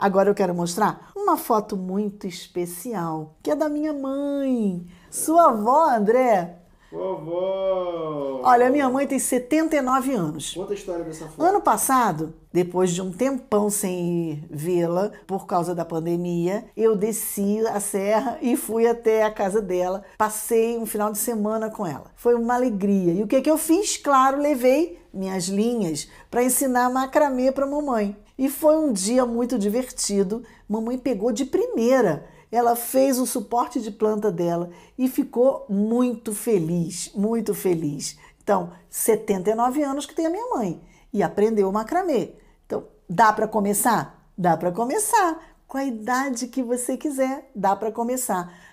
Agora eu quero mostrar uma foto muito especial, que é da minha mãe, sua avó, André. Vovó! Olha, minha mãe tem 79 anos. Conta a história dessa foto. Ano passado, depois de um tempão sem vê-la por causa da pandemia, eu desci a serra e fui até a casa dela. Passei um final de semana com ela. Foi uma alegria. E o que, é que eu fiz? Claro, levei minhas linhas para ensinar macramê para mamãe. E foi um dia muito divertido. Mamãe pegou de primeira. Ela fez o suporte de planta dela e ficou muito feliz, muito feliz. Então, 79 anos que tem a minha mãe e aprendeu macramê. Então, dá para começar? Dá para começar. Com a idade que você quiser, dá para começar.